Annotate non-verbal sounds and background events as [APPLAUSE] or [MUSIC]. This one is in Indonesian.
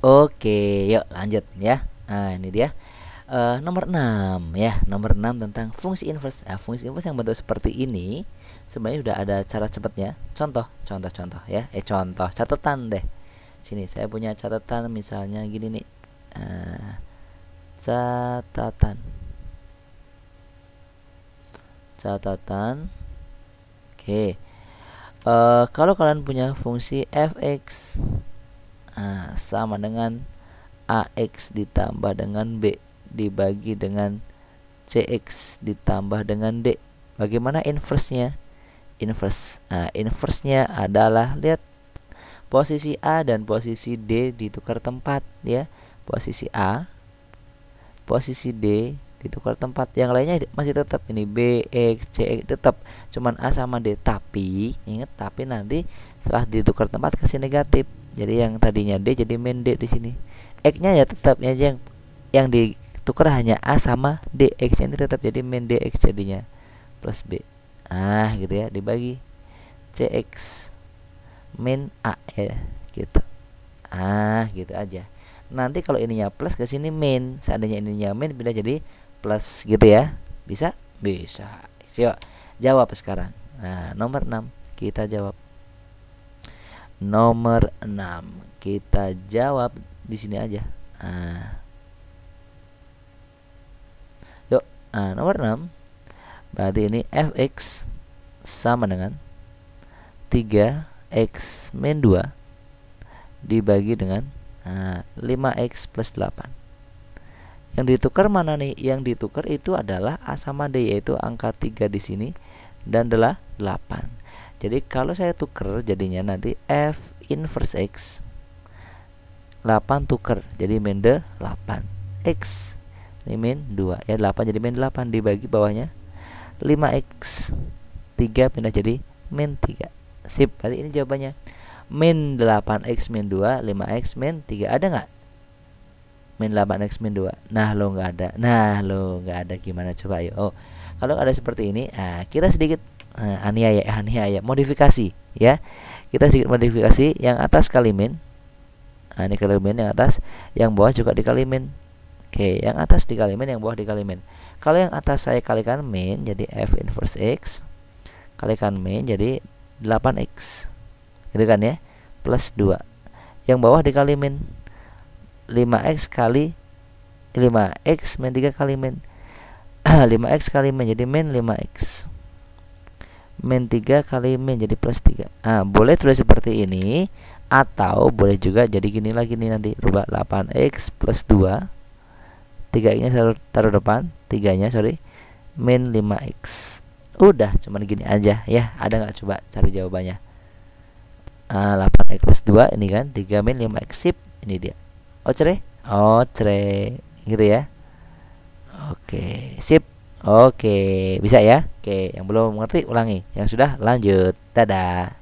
Oke, yuk lanjut ya. Nah, ini dia. Uh, nomor 6 ya, nomor 6 tentang fungsi inverse. Nah, fungsi inverse yang bentuk seperti ini sebenarnya sudah ada cara cepatnya. Contoh, contoh, contoh ya. Eh contoh catatan deh. Sini saya punya catatan misalnya gini nih. Uh, catatan. Catatan. Oke. Okay. Uh, eh, kalau kalian punya fungsi fx nah, sama dengan AX ditambah dengan B dibagi dengan CX ditambah dengan D bagaimana inversnya inverse nah, inversnya adalah lihat posisi A dan posisi D ditukar tempat ya posisi A posisi D ditukar tempat yang lainnya masih tetap ini B X C X tetap cuman A sama D tapi ingat tapi nanti setelah ditukar tempat kasih negatif jadi yang tadinya D jadi main D di sini X nya ya tetapnya yang yang ditukar hanya A sama d X nya ini tetap jadi d x jadinya plus B ah gitu ya dibagi CX min A ya gitu ah gitu aja nanti kalau ininya plus ke sini min seandainya ininya min bila jadi plus gitu ya bisa bisa yuk jawab sekarang nah nomor 6 kita jawab nomor 6. Kita jawab di sini aja. Nah. Yuk, nah, nomor 6. Berarti ini fx sama dengan 3x min 2 dibagi dengan nah, 5x plus 8. Yang ditukar mana nih? Yang ditukar itu adalah a sama d yaitu angka 3 di sini dan adalah 8 jadi kalau saya tuker jadinya nanti f inverse x 8 tuker jadi min 8 x ini min 2 ya 8 jadi min 8 dibagi bawahnya 5x 3 pindah jadi min 3 sip berarti ini jawabannya min 8x min 2 5x min 3 ada nggak min 8x min 2 nah lo nggak ada nah lo nggak ada gimana coba yuk oh kalau ada seperti ini nah, kita sedikit eh, aniaya eh, aniaya modifikasi ya kita sedikit modifikasi yang atas kalimin nah, ini kalimin yang atas yang bawah juga dikalimin oke yang atas dikalimin yang bawah dikalimin kalau yang atas saya kalikan min jadi f inverse x kalikan min jadi 8x gitu kan ya plus 2 yang bawah dikalimin 5x kali 5x min 3 kali min 5x [CLEARS THROAT] kali min jadi min 5x min 3 kali min jadi plus 3 nah, boleh tulis seperti ini atau boleh juga jadi gini lagi nih nanti rubah 8x plus 2 3 nya taruh, taruh depan 3 nya sorry min 5x udah cuman gini aja ya ada nggak coba cari jawabannya uh, ah, 8x plus 2 ini kan 3 min 5x sip ini dia ocre ocre gitu ya oke sip oke bisa ya Oke, yang belum mengerti ulangi. Yang sudah lanjut. Dadah.